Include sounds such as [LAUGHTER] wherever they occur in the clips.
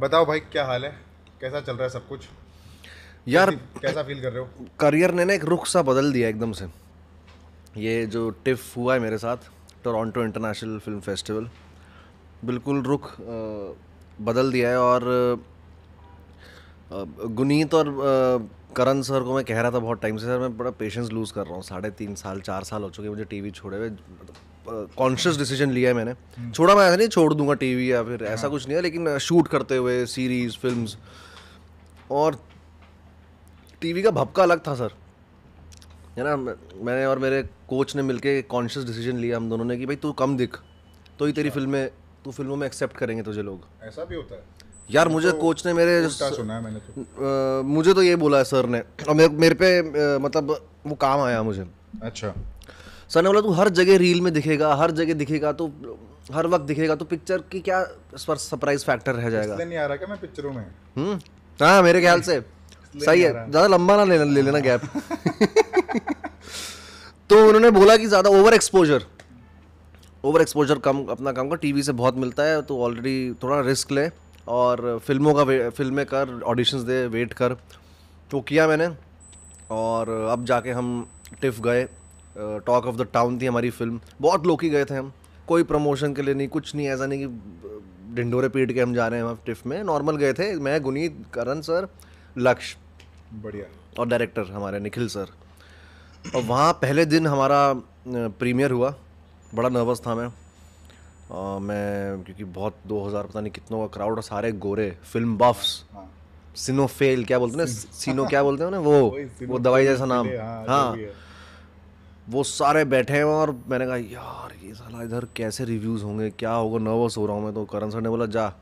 बताओ भाई क्या हाल है कैसा चल रहा है सब कुछ यार कैसा फील कर रहे हो करियर ने ना एक रुख सा बदल दिया एकदम से ये जो टिफ हुआ है मेरे साथ टोरंटो इंटरनेशनल फिल्म फेस्टिवल बिल्कुल रुख बदल दिया है और गुनीत और करण सर को मैं कह रहा था बहुत टाइम से सर मैं बड़ा पेशेंस लूज़ कर रहा हूँ साढ़े तीन साल चार साल हो चुके मुझे टीवी छोड़े हुए मतलब कॉन्शियस डिसीजन लिया है मैंने छोड़ा मैं ऐसा नहीं छोड़ दूंगा टीवी या फिर ऐसा हाँ। कुछ नहीं है लेकिन शूट करते हुए सीरीज फिल्म और टीवी का भपका अलग था सर है ना मैंने और मेरे कोच ने मिलके कॉन्शियस डिसीजन लिया हम दोनों ने कि भाई तू कम दिख तो ही तेरी फिल्में अच्छा। तू फिल्मों में एक्सेप्ट करेंगे तुझे लोग ऐसा भी होता है यार मुझे तो कोच ने मेरे सुना है मैंने तो। मुझे तो ये बोला है सर ने और मेरे, पे मतलब वो काम आया मुझे अच्छा सर ने बोला तू हर जगह रील में दिखेगा हर जगह दिखेगा तो हर वक्त दिखेगा तो पिक्चर की क्या सरप्राइज फैक्टर रह जाएगा नहीं आ रहा क्या मैं पिक्चरों में हम्म, हाँ मेरे ख्याल से सही है ज़्यादा लंबा ना लेना ले लेना गैप [LAUGHS] तो उन्होंने बोला कि ज़्यादा ओवर एक्सपोजर ओवर एक्सपोजर कम अपना काम का टीवी से बहुत मिलता है तो ऑलरेडी थोड़ा रिस्क ले और फिल्मों का फिल्में कर ऑडिशंस दे वेट कर तो किया मैंने और अब जाके हम टिफ गए टॉक ऑफ द टाउन थी हमारी फिल्म बहुत लोग ही गए थे हम कोई प्रमोशन के लिए नहीं कुछ नहीं ऐसा नहीं कि ढिंडोरे पीट के हम जा रहे हैं टिफ में नॉर्मल गए थे मैं गुनीत करण सर लक्ष्य बढ़िया और डायरेक्टर हमारे निखिल सर और वहाँ पहले दिन हमारा प्रीमियर हुआ बड़ा नर्वस था मैं आ, मैं क्योंकि बहुत 2000 पता नहीं कितनों का क्राउड और सारे गोरे फिल्म बफ्स सिनोफेल सिनो फेल क्या बोलते हैं सीनो क्या बोलते हैं ना वो [LAUGHS] वो दवाई जैसा नाम हाँ, हाँ। वो सारे बैठे हैं और मैंने कहा यार ये साला इधर कैसे रिव्यूज़ होंगे क्या होगा नर्वस हो रहा हूँ मैं तो करण सर ने बोला जा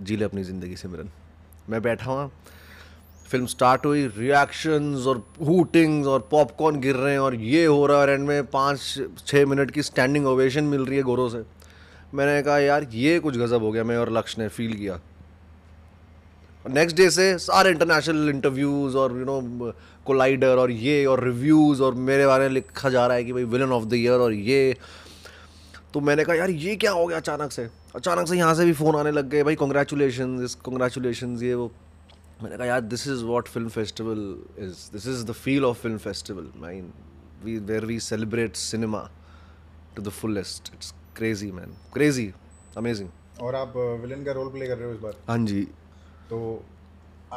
जी ले अपनी ज़िंदगी से सिमरन मैं बैठा हुआ फिल्म स्टार्ट हुई रिएक्शंस और हूटिंग्स और पॉपकॉर्न गिर रहे हैं और ये हो रहा है एंड में पाँच छः मिनट की स्टैंडिंग ओवेशन मिल रही है गोरों से मैंने कहा यार ये कुछ गज़ब हो गया मैं और लक्ष्य ने फील किया नेक्स्ट डे से सारे इंटरनेशनल इंटरव्यूज़ और यू नो कोलाइडर और ये और रिव्यूज़ और मेरे बारे में लिखा जा रहा है कि भाई विलन ऑफ द ईयर और ये तो मैंने कहा यार ये क्या हो गया अचानक से अचानक से यहाँ से भी फ़ोन आने लग गए भाई कॉन्ग्रेचुलेशन इस ये वो मैंने कहा यार this is what film festival is this is the feel of film festival mine we where we celebrate cinema to the fullest it's crazy man crazy amazing और आप विलेन uh, का रोल प्ले कर रहे हो इस बार हाँ जी तो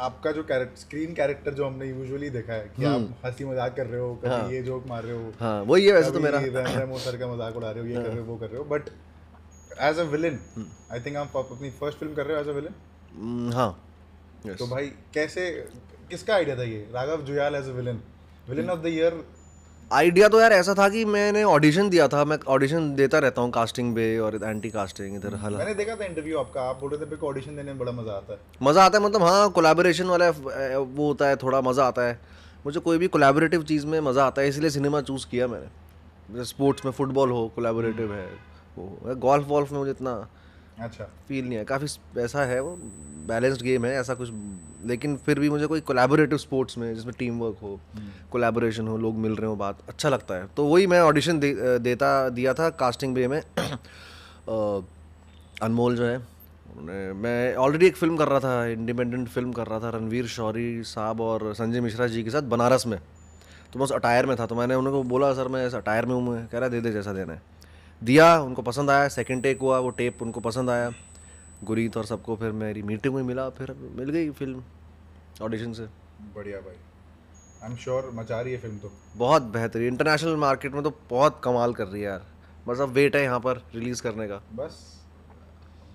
आपका जो कैरेक्टर स्क्रीन कैरेक्टर जो हमने यूजुअली देखा है कि हम्म। आप हंसी मजाक कर रहे हो कभी हाँ, ये जोक मार रहे हो हाँ, वो ये वैसे तो मेरा रेमो सर का मजाक उड़ा रहे हो ये हाँ, कर रहे हो वो कर रहे हो but as a villain I think आप अपनी फर्स्ट फिल्म कर रहे हो एज अ विलन हाँ तो भाई कैसे किसका आइडिया था ये Raghav Juyal as a villain villain of the year idea तो यार ऐसा था कि मैंने ऑडिशन दिया था मैं ऑडिशन देता रहता हूँ कास्टिंग पे और एंटी कास्टिंग इधर हम्म, हल मैंने देखा था इंटरव्यू आपका आप बोल रहे थे ऑडिशन देने में बड़ा मज़ा आता है मज़ा आता है मतलब हाँ कोलाबोरेशन वाला वो होता है थोड़ा मज़ा आता है मुझे कोई भी कोलेबोरेटिव चीज़ में मज़ा आता है इसलिए सिनेमा चूज़ किया मैंने स्पोर्ट्स में फुटबॉल हो कोलाबोरेटिव हम्म। है वो गोल्फ वॉल्फ में मुझे इतना अच्छा फील नहीं है काफ़ी ऐसा है वो बैलेंस्ड गेम है ऐसा कुछ लेकिन फिर भी मुझे कोई कोलैबोरेटिव स्पोर्ट्स में जिसमें टीम वर्क हो कोलैबोरेशन हम्म। हो लोग मिल रहे हो बात अच्छा लगता है तो वही मैं ऑडिशन दे, देता दिया था कास्टिंग बे में अनमोल जो है उन्हें मैं ऑलरेडी एक फिल्म कर रहा था इंडिपेंडेंट फिल्म कर रहा था रणवीर शौरी साहब और संजय मिश्रा जी के साथ बनारस में तो मैं उस अटायर में था तो मैंने उनको बोला सर मैं इस अटायर में हूँ मैं कह रहा दे दे जैसा देना है दिया उनको पसंद आया सेकंड टेक हुआ वो टेप उनको पसंद आया गुरीत और सबको फिर मेरी मीटिंग में मिला फिर मिल गई फिल्म ऑडिशन से बढ़िया भाई आई एम श्योर मचा रही है फिल्म तो बहुत बेहतरीन इंटरनेशनल मार्केट में तो बहुत कमाल कर रही है यार बस अब वेट है यहाँ पर रिलीज करने का बस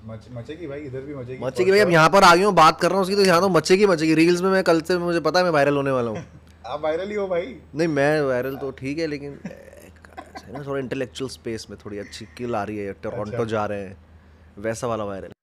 मचेगी भाई इधर भी मचेगी मचेगी भाई अब यहाँ पर आ गई हूँ बात कर रहा हूँ उसकी तो यहाँ तो मचेगी मचेगी रील्स में मैं कल से मुझे पता है मैं वायरल होने वाला हूँ [LAUGHS] आप वायरल ही हो भाई नहीं मैं वायरल तो ठीक है लेकिन है ना थोड़ा इंटेलेक्चुअल स्पेस में थोड़ी अच्छी किल आ रही है टोरंटो अच्छा। जा रहे हैं वैसा वाला वायरल